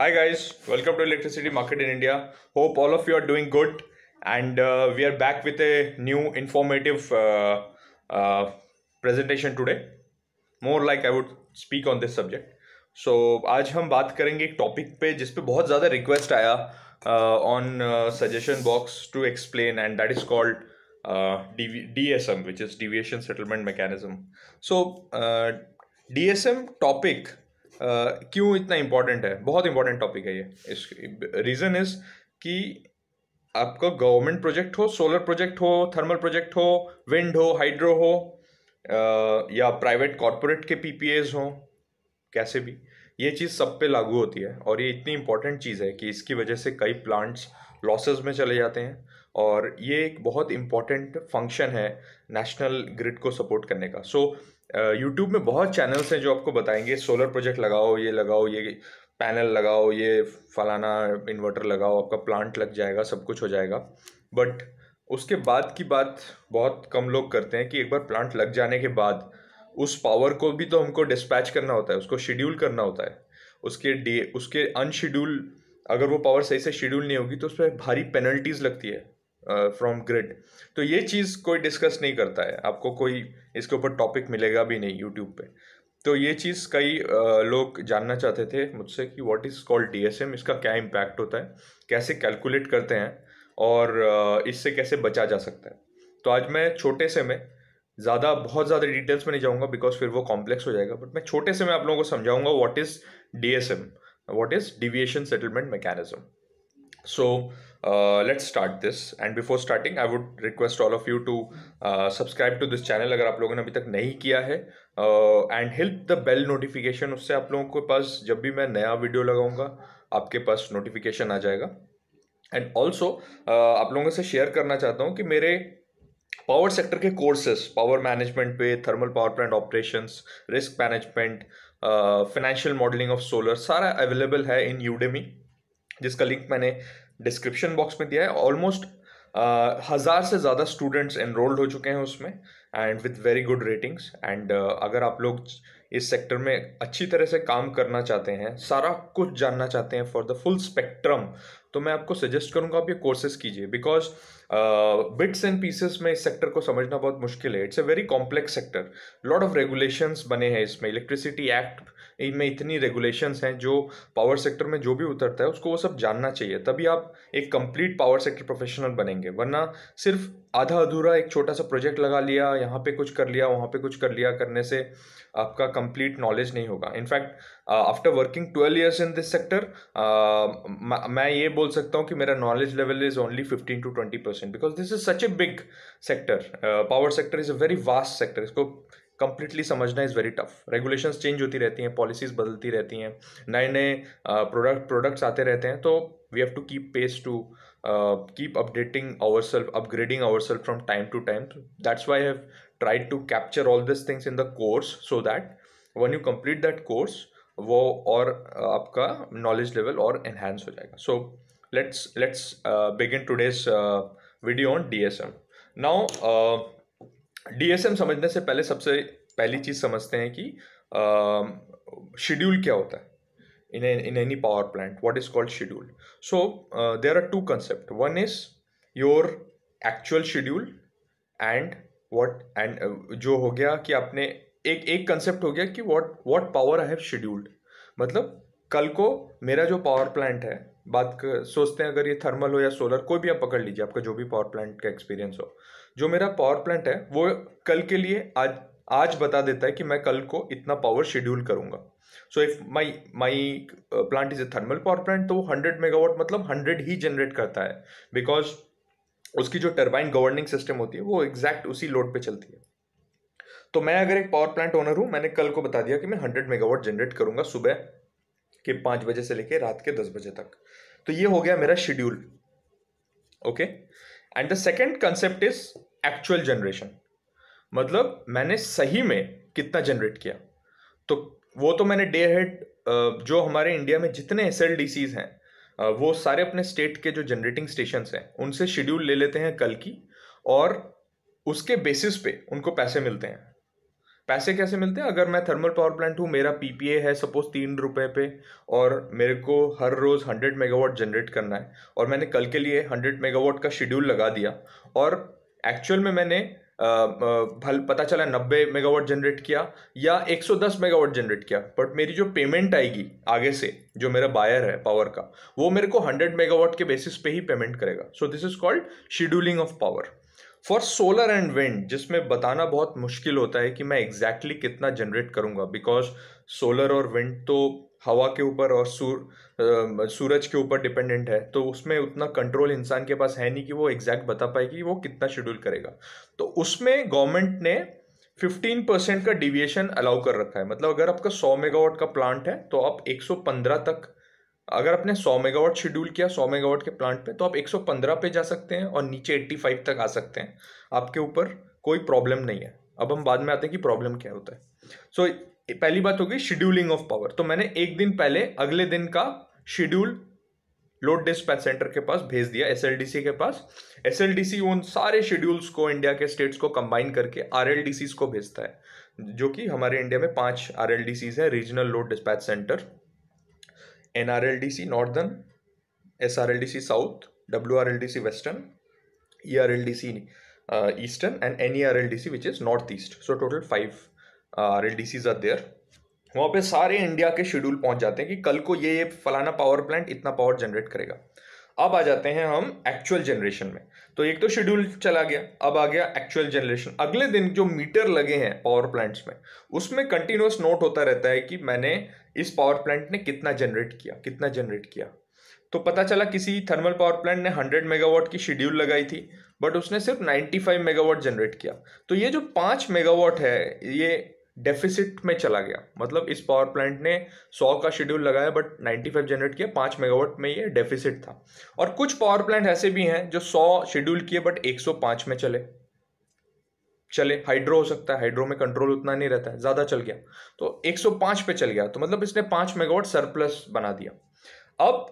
Hi guys, welcome to Electricity Market in India. Hope all of you are doing good and uh, we are back with a new informative uh, uh, presentation today. More like I would speak on this subject. So so, we will talk करेंगे a topic which has पे बहुत ज़्यादा request आया on suggestion box to explain and that is called DSM, which is Deviation Settlement Mechanism. So, uh, DSM topic क्यों इतना important है बहुत important topic है ये इस रीज़न इज़ कि आपका गवर्नमेंट प्रोजेक्ट हो सोलर प्रोजेक्ट हो थर्मल प्रोजेक्ट हो विंड हो हाइड्रो हो आ, या प्राइवेट कॉरपोरेट के एज हो कैसे भी ये चीज़ सब पे लागू होती है और ये इतनी इंपॉर्टेंट चीज़ है कि इसकी वजह से कई प्लांट्स लॉसेस में चले जाते हैं और ये एक बहुत इम्पॉर्टेंट फंक्शन है नेशनल ग्रिड को सपोर्ट करने का सो so, यूट्यूब में बहुत चैनल्स हैं जो आपको बताएंगे सोलर प्रोजेक्ट लगाओ ये लगाओ ये पैनल लगाओ ये फलाना इन्वर्टर लगाओ आपका प्लांट लग जाएगा सब कुछ हो जाएगा बट उसके बाद की बात बहुत कम लोग करते हैं कि एक बार प्लांट लग जाने के बाद उस पावर को भी तो हमको डिस्पैच करना होता है उसको शेड्यूल करना होता है उसके डे उसके अनशेड्यूल अगर वो पावर सही से शेड्यूल नहीं होगी तो उस पर भारी पेनल्टीज़ लगती है फ्रॉम ग्रिड तो ये चीज़ कोई डिस्कस नहीं करता है आपको कोई इसके ऊपर टॉपिक मिलेगा भी नहीं यूट्यूब पे तो ये चीज़ कई लोग जानना चाहते थे मुझसे कि व्हाट इज़ कॉल्ड डीएसएम इसका क्या इम्पैक्ट होता है कैसे कैलकुलेट करते हैं और इससे कैसे बचा जा सकता है तो आज मैं छोटे से में ज़्यादा बहुत ज़्यादा डिटेल्स में नहीं जाऊँगा बिकॉज फिर वो कॉम्प्लेक्स हो जाएगा बट मैं छोटे से मैं आप लोगों को समझाऊँगा what is D S M what is deviation settlement mechanism so uh, start this and before starting I would request all of you to subscribe to this channel अगर आप लोगों ने अभी तक नहीं किया है and help the bell notification उससे आप लोगों के पास जब भी मैं नया वीडियो लगाऊंगा आपके पास नोटिफिकेशन आ जाएगा एंड ऑल्सो uh, आप लोगों से शेयर करना चाहता हूँ कि मेरे पावर सेक्टर के कोर्सेस पावर मैनेजमेंट पे thermal power plant operations risk management financial modelling of solar सारा अवेलेबल है इन यूडेमी जिसका लिंक मैंने डिस्क्रिप्शन बॉक्स में दिया है ऑलमोस्ट uh, हज़ार से ज़्यादा स्टूडेंट्स एनरोल्ड हो चुके हैं उसमें and with very good ratings and अगर आप लोग इस सेक्टर में अच्छी तरह से काम करना चाहते हैं सारा कुछ जानना चाहते हैं फॉर द फुल स्पेक्ट्रम तो मैं आपको सजेस्ट करूंगा आप ये कोर्सेज कीजिए बिकॉज बिट्स एंड पीसेस में इस सेक्टर को समझना बहुत मुश्किल है it's a very complex sector lot of regulations बने हैं इसमें इलेक्ट्रिसिटी एक्ट इनमें इतनी रेगुलेशंस हैं जो पावर सेक्टर में जो भी उतरता है उसको वो सब जानना चाहिए तभी आप एक कंप्लीट पावर सेक्टर प्रोफेशनल बनेंगे वरना सिर्फ आधा अधूरा एक छोटा सा प्रोजेक्ट लगा लिया यहाँ पे कुछ कर लिया वहाँ पे कुछ कर लिया करने से आपका कंप्लीट नॉलेज नहीं होगा in fact after working twelve years in this sector मैं ये बोल सकता हूँ कि मेरा knowledge level is only fifteen to twenty percent because this is such a big sector power sector is a very vast sector इसको कंप्लीटली समझना is very tough regulations change होती रहती हैं पॉलिसीज़ बदलती रहती हैं नए नए प्रोडक्ट प्रोडक्ट्स आते रहते हैं तो we have to keep pace to keep updating our self upgrading our self from time to time that's why have tried to capture all this things in the course so that one you complete that course वो और आपका knowledge level और enhance हो जाएगा so let's let's begin today's video on D S M now DSM समझने से पहले सबसे पहली चीज समझते हैं कि शेड्यूल uh, क्या होता है in in any power plant what is called schedule so there are two concept one is your actual schedule and what and जो हो गया कि आपने एक एक कंसेप्ट हो गया कि what what power I have scheduled मतलब कल को मेरा जो पावर प्लांट है बात कर सोचते हैं अगर ये थर्मल हो या सोलर कोई भी आप पकड़ लीजिए आपका जो भी पावर प्लांट का एक्सपीरियंस हो जो मेरा पावर प्लांट है वो कल के लिए आज आज बता देता है कि मैं कल को इतना पावर शेड्यूल करूंगा so if my my plant is a thermal power plant तो वो हंड्रेड मेगावाट मतलब हंड्रेड ही जनरेट करता है बिकॉज उसकी जो टर्बाइन गवर्निंग सिस्टम होती है वो एग्जैक्ट उसी लोड पे चलती है तो मैं अगर एक पावर प्लांट ओनर हूँ मैंने कल को बता दिया कि मैं हंड्रेड मेगावाट जनरेट करूंगा सुबह के पाँच बजे से लेकर रात के दस बजे तक तो ये हो गया मेरा schedule okay and the second concept is actual generation मतलब मैंने सही में कितना जनरेट किया तो वो तो मैंने डे हेड जो हमारे इंडिया में जितने एस एल डी सीज हैं वो सारे अपने स्टेट के जो जनरेटिंग स्टेशन हैं उनसे शेड्यूल ले लेते हैं कल की और उसके बेसिस पे उनको पैसे मिलते हैं पैसे कैसे मिलते हैं अगर मैं थर्मल पावर प्लांट हूँ मेरा पी है सपोज तीन रुपये पे और मेरे को हर रोज़ हंड्रेड मेगावाट जनरेट करना है और मैंने कल के लिए हंड्रेड मेगावाट का शेड्यूल लगा दिया और एक्चुअल में मैंने भल पता चला नब्बे मेगावाट जनरेट किया या एक सौ दस मेगावाट जनरेट किया बट मेरी जो पेमेंट आएगी आगे से जो मेरा बायर है पावर का वो मेरे को हंड्रेड मेगावाट के बेसिस पे ही पेमेंट करेगा so this is called scheduling of power for solar and wind जिसमें बताना बहुत मुश्किल होता है कि मैं एग्जैक्टली exactly कितना जनरेट करूंगा बिकॉज सोलर और विंड तो हवा के ऊपर और सूर सूरज के ऊपर डिपेंडेंट है तो उसमें उतना कंट्रोल इंसान के पास है नहीं कि वो एग्जैक्ट बता पाए कि वो कितना शेड्यूल करेगा तो उसमें गवर्नमेंट ने 15 परसेंट का डिविएशन अलाउ कर रखा है मतलब अगर आपका 100 मेगावाट का प्लांट है तो आप 115 तक अगर आपने 100 मेगावाट शेड्यूल किया 100 मेगावाट के प्लांट पे तो आप 115 पे जा सकते हैं और नीचे 85 तक आ सकते हैं आपके ऊपर कोई प्रॉब्लम नहीं है अब हम बाद में आते हैं कि प्रॉब्लम क्या होता है सो so, पहली बात होगी शेड्यूलिंग ऑफ पावर तो मैंने एक दिन पहले अगले दिन का शेड्यूल लोड डिस्पैच सेंटर के पास भेज दिया एस के पास एस उन सारे शेड्यूल्स को इंडिया के स्टेट्स को कंबाइन करके आर को भेजता है जो कि हमारे इंडिया में पांच आर एल डी सीज हैं regional load dispatch centre N R L D C northern S R L D C south W R L D C western E R L D C eastern and N E R L D C which is north east so total five R L D Cs are there वहाँ पे सारे India के schedule पहुँच जाते हैं कि कल को ये फलाना पावर प्लांट इतना पावर जनरेट करेगा अब आ जाते हैं हम एक्चुअल जनरेशन में तो एक तो शेड्यूल चला गया अब आ गया एक्चुअल जनरेशन अगले दिन जो मीटर लगे हैं पावर प्लांट्स में उसमें कंटिन्यूस नोट होता रहता है कि मैंने इस पावर प्लांट ने कितना जनरेट किया कितना जनरेट किया तो पता चला किसी थर्मल पावर प्लांट ने 100 मेगावाट की शेड्यूल लगाई थी बट उसने सिर्फ 95 मेगावाट जनरेट किया तो ये जो पाँच मेगावाट है ये डेफिसिट में चला गया मतलब इस पावर प्लांट ने 100 का शेड्यूल लगाया बट 95 जनरेट किया पाँच मेगावाट में ये डेफिसिट था और कुछ पावर प्लांट ऐसे भी हैं जो सौ शेड्यूल किए बट एक में चले चले हाइड्रो हो सकता है हाइड्रो में कंट्रोल उतना नहीं रहता है ज़्यादा चल गया तो 105 पे चल गया तो मतलब इसने 5 मेगावाट सरप्लस बना दिया अब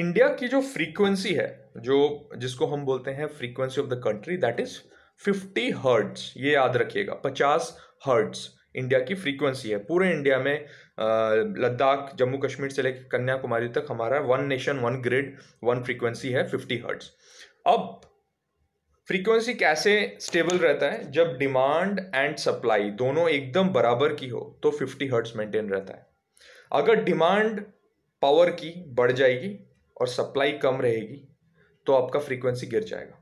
इंडिया की जो फ्रीक्वेंसी है जो जिसको हम बोलते हैं frequency of the country that is 50 hertz ये याद रखिएगा 50 हर्ट्स इंडिया की फ्रीक्वेंसी है पूरे इंडिया में लद्दाख जम्मू कश्मीर से लेकर कन्याकुमारी तक हमारा one nation one grid one frequency है फिफ्टी हर्ट्स अब फ्रीक्वेंसी कैसे स्टेबल रहता है जब डिमांड एंड सप्लाई दोनों एकदम बराबर की हो तो 50 हर्ट्स मेंटेन रहता है अगर डिमांड पावर की बढ़ जाएगी और सप्लाई कम रहेगी तो आपका फ्रीक्वेंसी गिर जाएगा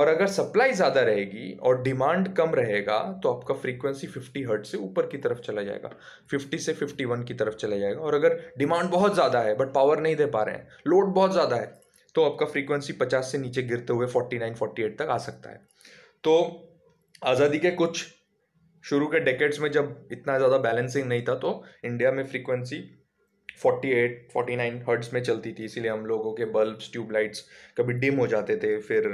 और अगर सप्लाई ज़्यादा रहेगी और डिमांड कम रहेगा तो आपका फ्रीक्वेंसी 50 हर्ट से ऊपर की तरफ चला जाएगा 50 से 51 की तरफ चला जाएगा और अगर डिमांड बहुत ज़्यादा है बट पावर नहीं दे पा रहे हैं लोड बहुत ज़्यादा है तो आपका फ्रीक्वेंसी पचास से नीचे गिरते हुए फोर्टी नाइन फोर्टी एट तक आ सकता है तो आज़ादी के कुछ शुरू के डेकेट्स में जब इतना ज़्यादा बैलेंसिंग नहीं था तो इंडिया में फ्रीक्वेंसी 48, 49 हर्ट्स में चलती थी इसीलिए हम लोगों के बल्ब्स ट्यूबलाइट्स कभी डिम हो जाते थे फिर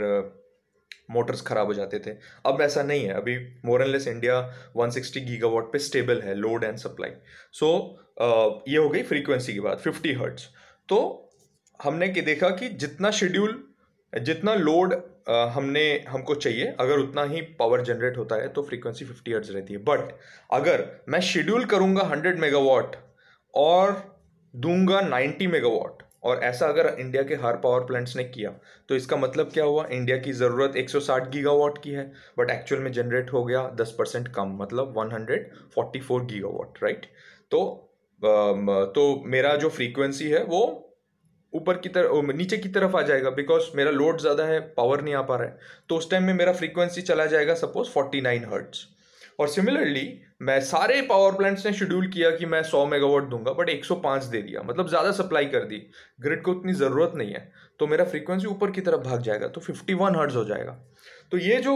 मोटर्स ख़राब हो जाते थे अब ऐसा नहीं है अभी मोरनलेस इंडिया 160 गीगावाट पे स्टेबल है लोड एंड सप्लाई सो ये हो गई फ्रीक्वेंसी की बात 50 हर्ट्स तो हमने कि देखा कि जितना शेड्यूल जितना लोड हमने हमको चाहिए अगर उतना ही पावर जनरेट होता है तो फ्रीक्वेंसी फिफ्टी हर्ट्ज रहती है बट अगर मैं शेड्यूल करूँगा हंड्रेड मेगावाट और दूंगा नाइन्टी मेगावाट और ऐसा अगर इंडिया के हर पावर प्लांट्स ने किया तो इसका मतलब क्या हुआ इंडिया की ज़रूरत 160 गीगावाट की है बट एक्चुअल में जनरेट हो गया 10 परसेंट कम मतलब 144 गीगावाट राइट तो तो मेरा जो फ्रीक्वेंसी है वो ऊपर की तरफ नीचे की तरफ आ जाएगा बिकॉज मेरा लोड ज़्यादा है पावर नहीं आ पा रहा है तो उस टाइम में मेरा फ्रीक्वेंसी चला जाएगा सपोज फोर्टी नाइन हर्ट्स और सिमिलरली मैं सारे पावर प्लांट्स ने शेड्यूल किया कि मैं 100 मेगावाट दूंगा बट 105 दे दिया मतलब ज़्यादा सप्लाई कर दी ग्रिड को उतनी ज़रूरत नहीं है तो मेरा फ्रीक्वेंसी ऊपर की तरफ भाग जाएगा तो वन हर्ट्स हो जाएगा तो ये जो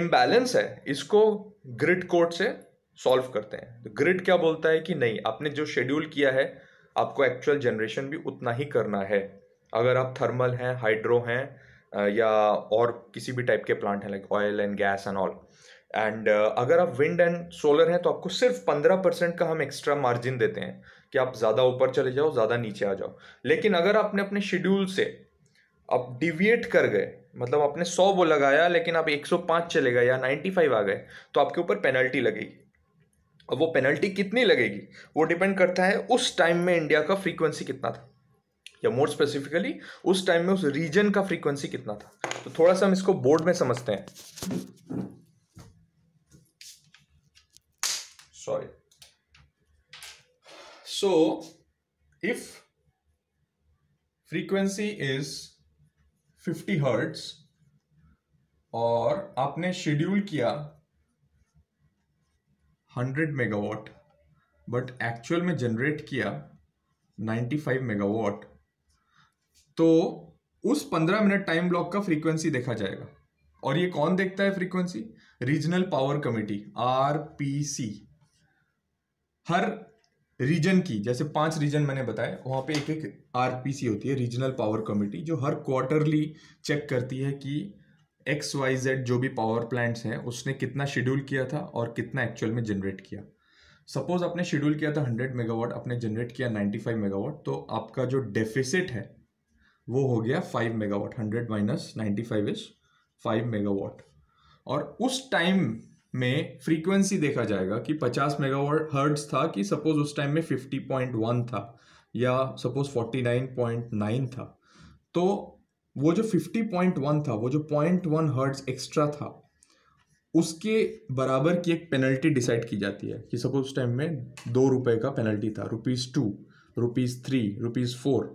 इम्बैलेंस है इसको ग्रिड कोड से सॉल्व करते हैं तो ग्रिड क्या बोलता है कि नहीं आपने जो शेड्यूल किया है आपको एक्चुअल जनरेशन भी उतना ही करना है अगर आप थर्मल हैं हाइड्रो हैं या और किसी भी टाइप के प्लांट हैं like oil and gas and all and अगर आप विंड एंड सोलर हैं तो आपको सिर्फ पंद्रह परसेंट का हम एक्स्ट्रा मार्जिन देते हैं कि आप ज़्यादा ऊपर चले जाओ ज़्यादा नीचे आ जाओ लेकिन अगर आपने अपने शेड्यूल से आप डिविएट कर गए मतलब आपने सौ वो लगाया लेकिन आप एक सौ पाँच चले गए या नाइन्टी फाइव आ गए तो आपके ऊपर पेनल्टी लगेगी वो पेनल्टी कितनी लगेगी वो डिपेंड करता है उस टाइम में इंडिया का फ्रीक्वेंसी कितना था या मोर स्पेसिफिकली उस टाइम में उस रीजन का फ्रीक्वेंसी कितना था तो थोड़ा सा हम इसको बोर्ड में समझते हैं sorry so if frequency is 50 hertz और आपने शेड्यूल किया हंड्रेड मेगावाट बट एक्चुअल में जनरेट किया फाइव मेगावाट तो उस पंद्रह मिनट टाइम ब्लॉक का फ्रीक्वेंसी देखा जाएगा और ये कौन देखता है फ्रीक्वेंसी रीजनल पावर कमेटी आर हर रीजन की जैसे पांच रीजन मैंने बताए वहां पे एक एक आरपीसी होती है रीजनल पावर कमेटी जो हर क्वार्टरली चेक करती है कि एक्स वाई जेड जो भी पावर प्लांट्स हैं उसने कितना शेड्यूल किया था और कितना एक्चुअल में जनरेट किया सपोज आपने शेड्यूल किया था 100 मेगावाट आपने जनरेट किया 95 मेगावाट तो आपका जो डेफिसिट है वो हो गया 5 megawatt 100 minus 95 is five megawatt और उस टाइम में फ्रीक्वेंसी देखा जाएगा कि 50 मेगावाट हर्ड्स था कि सपोज उस टाइम में 50.1 था या सपोज 49.9 था तो वो जो फिफ्टी पॉइंट वन था वो जो पॉइंट वन हर्ट्स एक्स्ट्रा था उसके बराबर की एक पेनल्टी डिसाइड की जाती है कि सपोज उस टाइम में दो रुपए का पेनल्टी था rupees two rupees three rupees four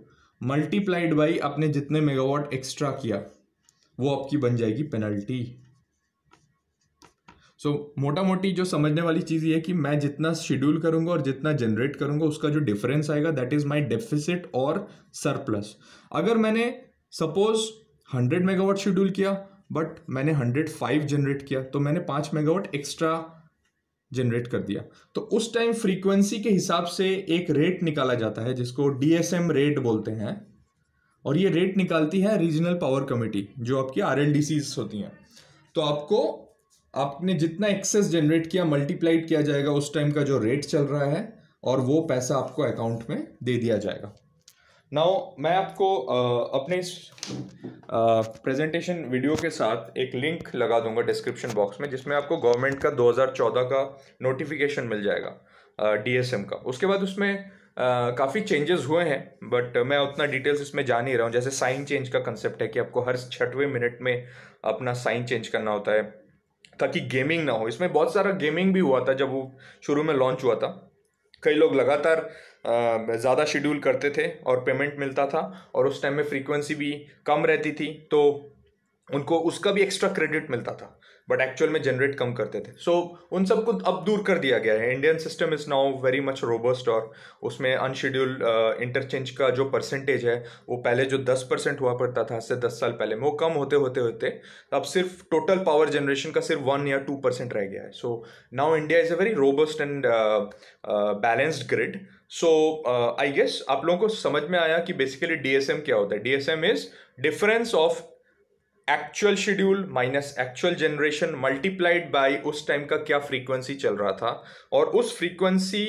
multiplied by आपने जितने मेगावाट एक्स्ट्रा किया वो आपकी बन जाएगी पेनल्टी सो so, मोटा मोटी जो समझने वाली चीज़ ये कि मैं जितना शेड्यूल करूंगा और जितना जनरेट करूंगा उसका जो डिफरेंस आएगा दैट इज़ माई डेफिसिट और सरप्लस अगर मैंने सपोज हंड्रेड मेगावाट शेड्यूल किया बट मैंने हंड्रेड फाइव जनरेट किया तो मैंने पाँच मेगावाट एक्स्ट्रा जनरेट कर दिया तो उस टाइम फ्रीक्वेंसी के हिसाब से एक रेट निकाला जाता है जिसको डीएसएम रेट बोलते हैं और ये रेट निकालती है रीजनल पावर कमेटी जो आपकी आर होती हैं तो आपको आपने जितना एक्सेस जनरेट किया मल्टीप्लाइड किया जाएगा उस टाइम का जो रेट चल रहा है और वो पैसा आपको अकाउंट में दे दिया जाएगा नाउ मैं आपको अपने इस प्रेजेंटेशन वीडियो के साथ एक लिंक लगा दूंगा डिस्क्रिप्शन बॉक्स में जिसमें आपको गवर्नमेंट का 2014 का नोटिफिकेशन मिल जाएगा डीएसएम का उसके बाद उसमें काफ़ी चेंजेस हुए हैं बट मैं उतना डिटेल्स इसमें जा नहीं रहा हूँ जैसे साइन चेंज का कंसेप्ट है कि आपको हर छठवें मिनट में अपना साइन चेंज करना होता है ताकि गेमिंग ना हो इसमें बहुत सारा गेमिंग भी हुआ था जब वो शुरू में लॉन्च हुआ था कई लोग लगातार ज़्यादा शेड्यूल करते थे और पेमेंट मिलता था और उस टाइम में फ्रीक्वेंसी भी कम रहती थी तो उनको उसका भी एक्स्ट्रा क्रेडिट मिलता था बट एक्चुअल में जनरेट कम करते थे सो so, उन सबको अब दूर कर दिया गया है Indian system is now very much robust और उसमें अनशेड्यूल इंटरचेंज का जो परसेंटेज है वो पहले जो दस परसेंट हुआ पड़ता था से दस साल पहले में वो कम होते होते होते अब सिर्फ टोटल पावर जनरेशन का सिर्फ वन या टू परसेंट रह गया है so now India is a very robust and balanced grid so I guess आप लोगों को समझ में आया कि बेसिकली डीएसएम क्या होता है DSM is difference of actual schedule minus actual generation multiplied by उस टाइम का क्या फ्रीक्वेंसी चल रहा था और उस फ्रीक्वेंसी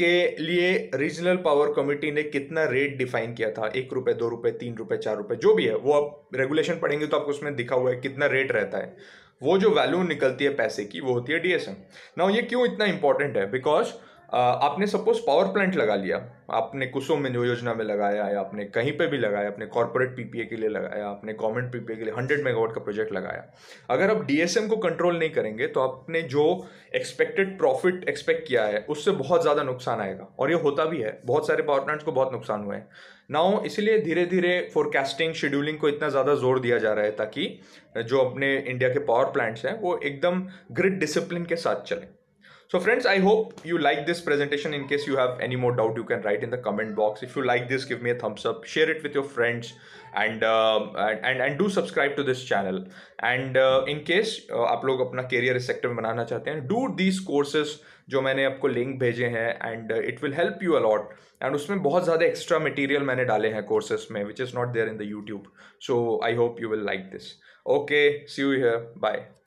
के लिए रीजनल पावर कमिटी ने कितना रेट डिफाइन किया था एक रुपये दो रुपये तीन रुपये चार रुपये जो भी है वो आप रेगुलेशन पढ़ेंगे तो आपको उसमें दिखा हुआ है कितना रेट रहता है वो जो वैल्यू निकलती है पैसे की वो होती है डीएसएम नाउ ये क्यों इतना इंपॉर्टेंट है बिकॉज आपने सपोज पावर प्लांट लगा लिया आपने कुसुम में जो योजना में लगाया या आपने कहीं पे भी लगाया अपने कॉर्पोरेट पीपीए के लिए लगाया आपने गवर्नमेंट पीपीए के लिए 100 मेगावाट का प्रोजेक्ट लगाया अगर आप डीएसएम को कंट्रोल नहीं करेंगे तो आपने जो एक्सपेक्टेड प्रॉफिट एक्सपेक्ट किया है उससे बहुत ज़्यादा नुकसान आएगा और ये होता भी है बहुत सारे पावर प्लांट्स को बहुत नुकसान हुए हैं नाउ इसीलिए धीरे धीरे फोरकास्टिंग शेड्यूलिंग को इतना ज़्यादा जोर दिया जा रहा है ताकि जो अपने इंडिया के पावर प्लांट्स हैं वो एकदम ग्रिड डिसिप्लिन के साथ चलें So friends, I hope you like this presentation. In case you have any more doubt, you can write in the comment box. If you like this, give me a thumbs up, share it with your friends and uh, and, and do subscribe to this channel. And uh, in case uh, to make your career इस sector do these courses जो मैंने आपको link भेजे हैं and uh, it will help you a lot. And उसमें बहुत ज़्यादा extra material मैंने डाले हैं कोर्सेस में which is not there in the YouTube so I hope you will like this okay see you here bye